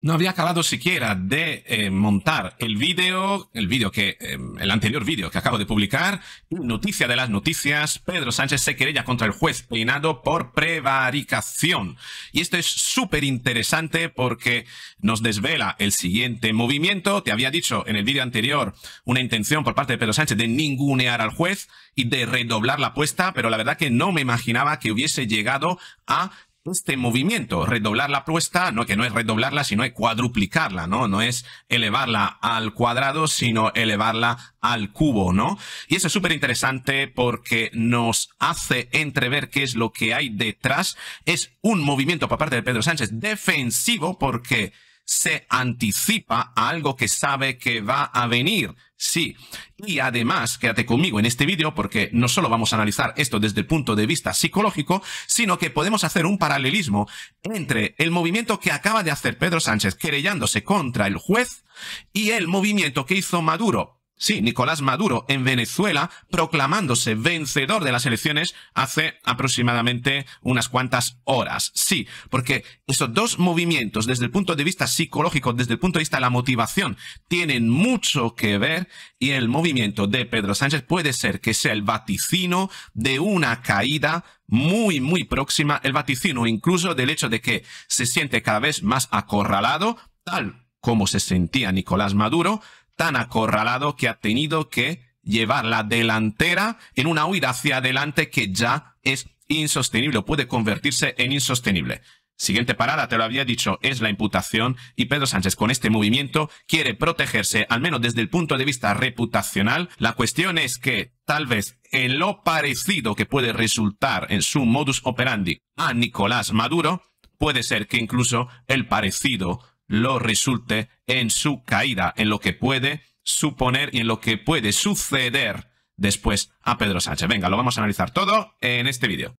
no había acabado siquiera de eh, montar el vídeo, el vídeo que, em, el anterior vídeo que acabo de publicar, noticia de las noticias, Pedro Sánchez se querella contra el juez peinado por prevaricación. Y esto es súper interesante porque nos desvela el siguiente movimiento. Te había dicho en el vídeo anterior una intención por parte de Pedro Sánchez de ningunear al juez y de redoblar la apuesta, pero la verdad que no me imaginaba que hubiese llegado a este movimiento, redoblar la apuesta, no, que no es redoblarla, sino es cuadruplicarla, ¿no? No es elevarla al cuadrado, sino elevarla al cubo, ¿no? Y eso es súper interesante porque nos hace entrever qué es lo que hay detrás. Es un movimiento por parte de Pedro Sánchez defensivo porque se anticipa a algo que sabe que va a venir. Sí. Y además, quédate conmigo en este vídeo porque no solo vamos a analizar esto desde el punto de vista psicológico, sino que podemos hacer un paralelismo entre el movimiento que acaba de hacer Pedro Sánchez querellándose contra el juez y el movimiento que hizo Maduro Sí, Nicolás Maduro en Venezuela, proclamándose vencedor de las elecciones hace aproximadamente unas cuantas horas. Sí, porque esos dos movimientos, desde el punto de vista psicológico, desde el punto de vista de la motivación, tienen mucho que ver y el movimiento de Pedro Sánchez puede ser que sea el vaticino de una caída muy, muy próxima, el vaticino incluso del hecho de que se siente cada vez más acorralado, tal como se sentía Nicolás Maduro, tan acorralado que ha tenido que llevar la delantera en una huida hacia adelante que ya es insostenible puede convertirse en insostenible. Siguiente parada, te lo había dicho, es la imputación y Pedro Sánchez con este movimiento quiere protegerse, al menos desde el punto de vista reputacional. La cuestión es que tal vez en lo parecido que puede resultar en su modus operandi a Nicolás Maduro, puede ser que incluso el parecido lo resulte en su caída, en lo que puede suponer y en lo que puede suceder después a Pedro Sánchez. Venga, lo vamos a analizar todo en este vídeo.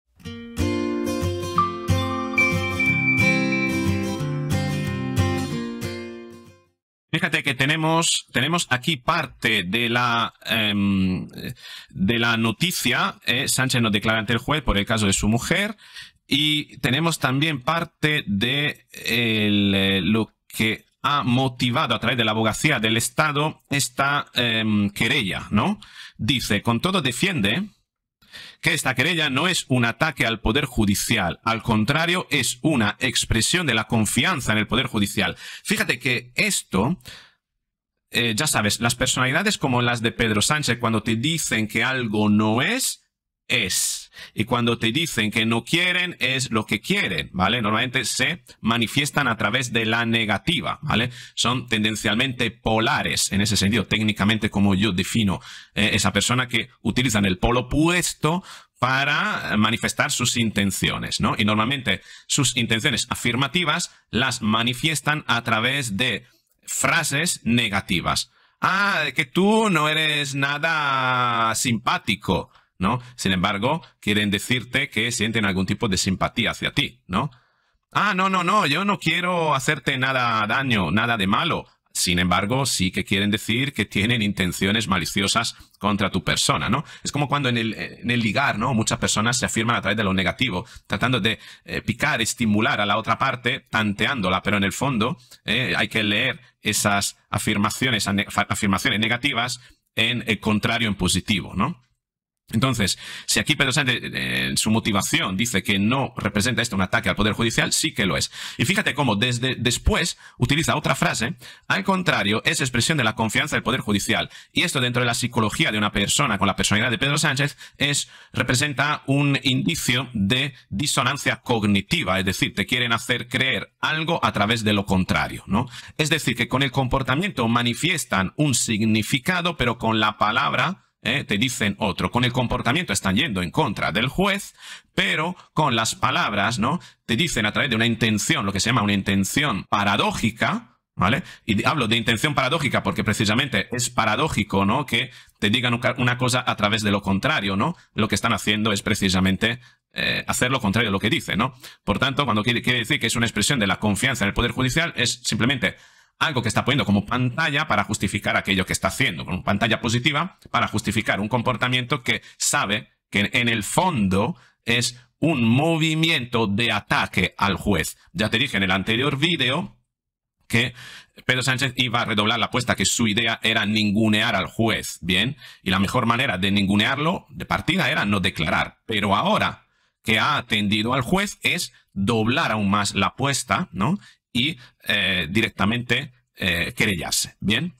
Fíjate que tenemos, tenemos aquí parte de la, em, de la noticia. ¿eh? Sánchez nos declara ante el juez por el caso de su mujer. Y tenemos también parte de el, que. Eh, que ha motivado a través de la abogacía del Estado esta em, querella, ¿no? Dice, con todo defiende que esta querella no es un ataque al Poder Judicial, al contrario, es una expresión de la confianza en el Poder Judicial. Fíjate que esto, eh, ya sabes, las personalidades como las de Pedro Sánchez, cuando te dicen que algo no es, es. Y cuando te dicen que no quieren, es lo que quieren, ¿vale? Normalmente se manifiestan a través de la negativa, ¿vale? Son tendencialmente polares en ese sentido, técnicamente como yo defino eh, esa persona que utilizan el polo opuesto para manifestar sus intenciones, ¿no? Y normalmente sus intenciones afirmativas las manifiestan a través de frases negativas. Ah, que tú no eres nada simpático. ¿no? Sin embargo, quieren decirte que sienten algún tipo de simpatía hacia ti, ¿no? Ah, no, no, no, yo no quiero hacerte nada daño, nada de malo. Sin embargo, sí que quieren decir que tienen intenciones maliciosas contra tu persona, ¿no? Es como cuando en el, ligar, ¿no? Muchas personas se afirman a través de lo negativo, tratando de eh, picar, estimular a la otra parte, tanteándola, pero en el fondo eh, hay que leer esas afirmaciones, afirmaciones negativas en el eh, contrario en positivo, ¿no? Entonces, si aquí Pedro Sánchez eh, en su motivación dice que no representa esto un ataque al Poder Judicial, sí que lo es. Y fíjate cómo desde después utiliza otra frase, al contrario, es expresión de la confianza del Poder Judicial. Y esto dentro de la psicología de una persona con la personalidad de Pedro Sánchez es, representa un indicio de disonancia cognitiva, es decir, te quieren hacer creer algo a través de lo contrario, ¿no? Es decir, que con el comportamiento manifiestan un significado, pero con la palabra ¿eh? te dicen otro. Con el comportamiento están yendo en contra del juez, pero con las palabras, ¿no? Te dicen a través de una intención, lo que se llama una intención paradójica, ¿vale? Y hablo de intención paradójica porque precisamente es paradójico, ¿no? Que te digan una cosa a través de lo contrario, ¿no? Lo que están haciendo es precisamente eh, hacer lo contrario de lo que dicen, ¿no? Por tanto, cuando quiere decir que es una expresión de la confianza en el Poder Judicial, es simplemente algo que está poniendo como pantalla para justificar aquello que está haciendo, como pantalla positiva para justificar un comportamiento que sabe que en el fondo es un movimiento de ataque al juez. Ya te dije en el anterior vídeo que Pedro Sánchez iba a redoblar la apuesta que su idea era ningunear al juez, ¿bien? Y la mejor manera de ningunearlo de partida era no declarar. Pero ahora que ha atendido al juez es doblar aún más la apuesta, ¿no? y eh, directamente eh, querellarse. Bien,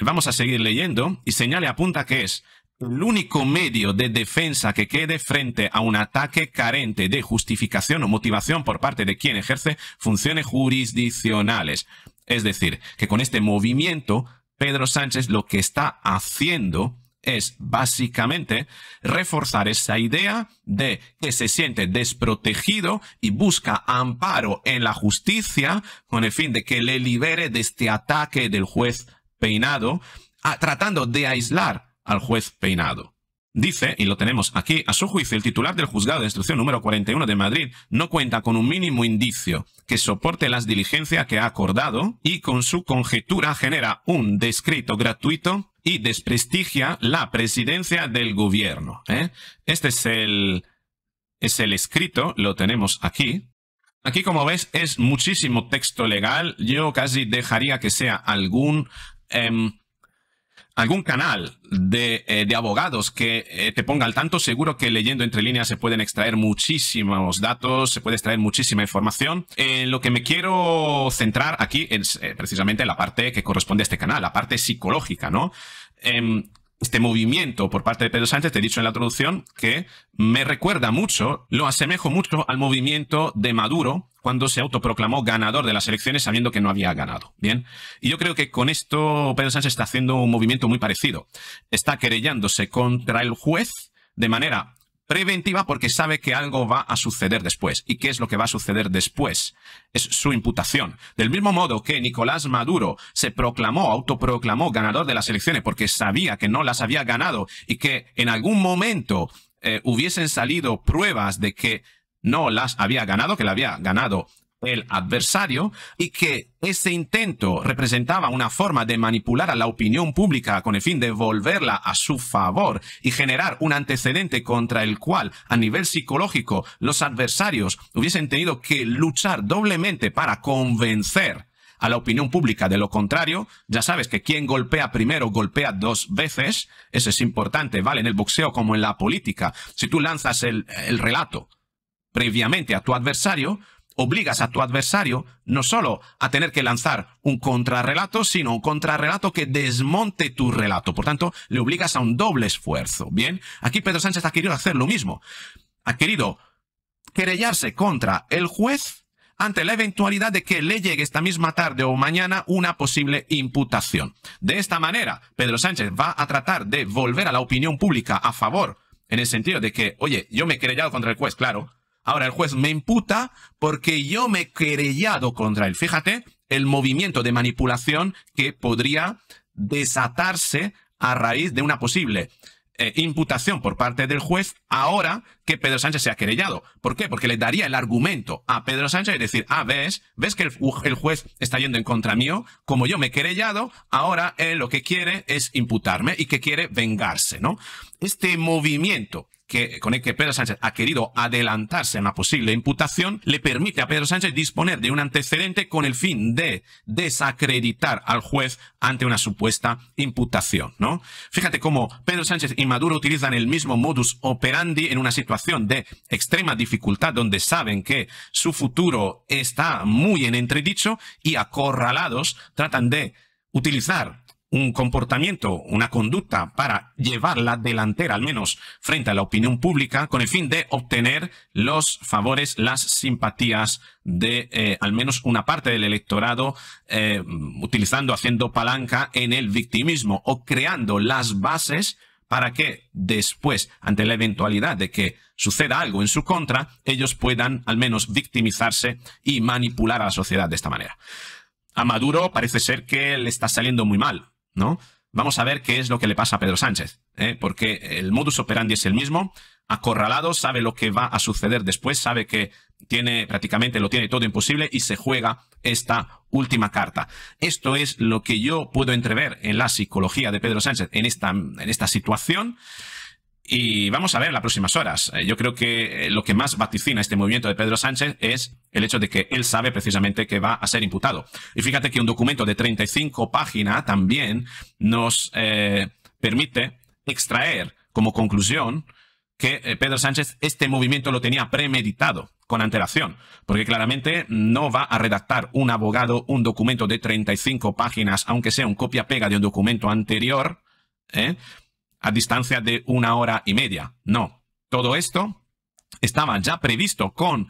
vamos a seguir leyendo y señale apunta que es el único medio de defensa que quede frente a un ataque carente de justificación o motivación por parte de quien ejerce funciones jurisdiccionales. Es decir, que con este movimiento Pedro Sánchez lo que está haciendo es básicamente reforzar esa idea de que se siente desprotegido y busca amparo en la justicia con el fin de que le libere de este ataque del juez peinado, tratando de aislar al juez peinado. Dice, y lo tenemos aquí, a su juicio, el titular del juzgado de instrucción número 41 de Madrid no cuenta con un mínimo indicio que soporte las diligencias que ha acordado y con su conjetura genera un descrito gratuito y desprestigia la presidencia del gobierno. ¿eh? Este es el, es el escrito, lo tenemos aquí. Aquí, como ves, es muchísimo texto legal. Yo casi dejaría que sea algún... Em, algún canal de, eh, abogados que eh, te ponga al tanto. Seguro que leyendo entre líneas se pueden extraer muchísimos datos, se puede extraer muchísima información. Eh, lo que me quiero centrar aquí es eh, precisamente la parte que corresponde a este canal, la parte psicológica, ¿no? Em, este movimiento por parte de Pedro Sánchez, te he dicho en la introducción que me recuerda mucho, lo asemejo mucho al movimiento de Maduro cuando se autoproclamó ganador de las elecciones sabiendo que no había ganado. Bien, y yo creo que con esto Pedro Sánchez está haciendo un movimiento muy parecido. Está querellándose contra el juez de manera preventiva porque sabe que algo va a suceder después. ¿Y qué es lo que va a suceder después? Es su imputación. Del mismo modo que Nicolás Maduro se proclamó, autoproclamó ganador de las elecciones porque sabía que no las había ganado y que en algún momento eh, hubiesen salido pruebas de que no las había ganado, que la había ganado el adversario y que ese intento representaba una forma de manipular a la opinión pública con el fin de volverla a su favor y generar un antecedente contra el cual a nivel psicológico los adversarios hubiesen tenido que luchar doblemente para convencer a la opinión pública. De lo contrario, ya sabes que quien golpea primero golpea dos veces. Eso es importante, ¿vale? En el boxeo como en la política. Si tú lanzas el, el relato previamente a tu adversario, obligas a tu adversario no solo a tener que lanzar un contrarrelato, sino un contrarrelato que desmonte tu relato. Por tanto, le obligas a un doble esfuerzo. Bien, aquí Pedro Sánchez ha querido hacer lo mismo. Ha querido querellarse contra el juez ante la eventualidad de que le llegue esta misma tarde o mañana una posible imputación. De esta manera, Pedro Sánchez va a tratar de volver a la opinión pública a favor, en el sentido de que, oye, yo me he querellado contra el juez, claro, Ahora el juez me imputa porque yo me he querellado contra él. Fíjate el movimiento de manipulación que podría desatarse a raíz de una posible eh, imputación por parte del juez ahora que Pedro Sánchez se ha querellado. ¿Por qué? Porque le daría el argumento a Pedro Sánchez y decir, ah, ves, ves que el, juez está yendo en contra mío, como yo me he querellado, ahora él lo que quiere es imputarme y que quiere vengarse, ¿no? Este movimiento con el que Pedro Sánchez ha querido adelantarse a una posible imputación, le permite a Pedro Sánchez disponer de un antecedente con el fin de desacreditar al juez ante una supuesta imputación, ¿no? Fíjate cómo Pedro Sánchez y Maduro utilizan el mismo modus operandi en una situación de extrema dificultad donde saben que su futuro está muy en entredicho y acorralados tratan de utilizar un comportamiento, una conducta para llevarla delantera, al menos frente a la opinión pública, con el fin de obtener los favores, las simpatías de eh, al menos una parte del electorado, eh, utilizando, haciendo palanca en el victimismo o creando las bases para que después, ante la eventualidad de que suceda algo en su contra, ellos puedan al menos victimizarse y manipular a la sociedad de esta manera. A Maduro parece ser que le está saliendo muy mal. Vamos a ver qué es lo que le pasa a Pedro Sánchez, ¿eh? porque el modus operandi es el mismo, acorralado, sabe lo que va a suceder después, sabe que tiene prácticamente lo tiene todo imposible y se juega esta última carta. Esto es lo que yo puedo entrever en la psicología de Pedro Sánchez en esta, en esta situación. Y vamos a ver en las próximas horas. Eh, yo creo que eh, lo que más vaticina este movimiento de Pedro Sánchez es el hecho de que él sabe precisamente que va a ser imputado. Y fíjate que un documento de 35 páginas también nos eh, permite extraer como conclusión que Pedro Sánchez este movimiento lo tenía premeditado con antelación, porque claramente no va a redactar un abogado un documento de 35 páginas, aunque sea un copia-pega de un documento anterior, a distancia de una hora y media. No, todo esto estaba ya previsto con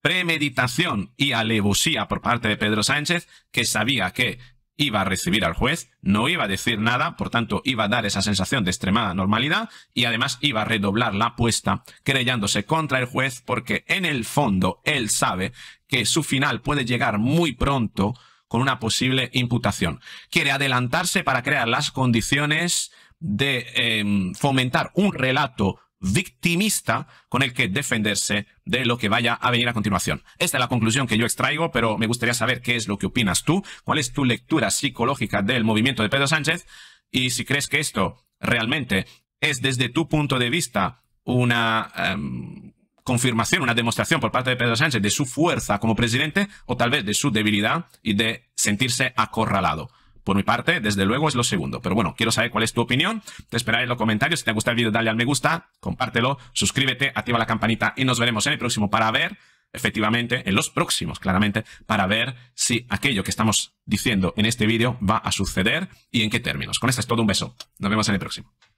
premeditación y alevosía por parte de Pedro Sánchez, que sabía que iba a recibir al juez, no iba a decir nada, por tanto iba a dar esa sensación de extremada normalidad y además iba a redoblar la apuesta creyéndose contra el juez porque en el fondo él sabe que su final puede llegar muy pronto con una posible imputación. Quiere adelantarse para crear las condiciones de em, fomentar un relato victimista con el que defenderse de lo que vaya a venir a continuación. Esta es la conclusión que yo extraigo, pero me gustaría saber qué es lo que opinas tú, cuál es tu lectura psicológica del movimiento de Pedro Sánchez y si crees que esto realmente es desde tu punto de vista una em, confirmación, una demostración por parte de Pedro Sánchez de su fuerza como presidente o tal vez de su debilidad y de sentirse acorralado. Por mi parte, desde luego es lo segundo. Pero bueno, quiero saber cuál es tu opinión. Te esperaré en los comentarios. Si te ha gustado el vídeo, dale al me gusta, compártelo, suscríbete, activa la campanita y nos veremos en el próximo para ver efectivamente, en los próximos, claramente, para ver si aquello que estamos diciendo en este vídeo va a suceder y en qué términos. Con esto es todo, un beso. Nos vemos en el próximo.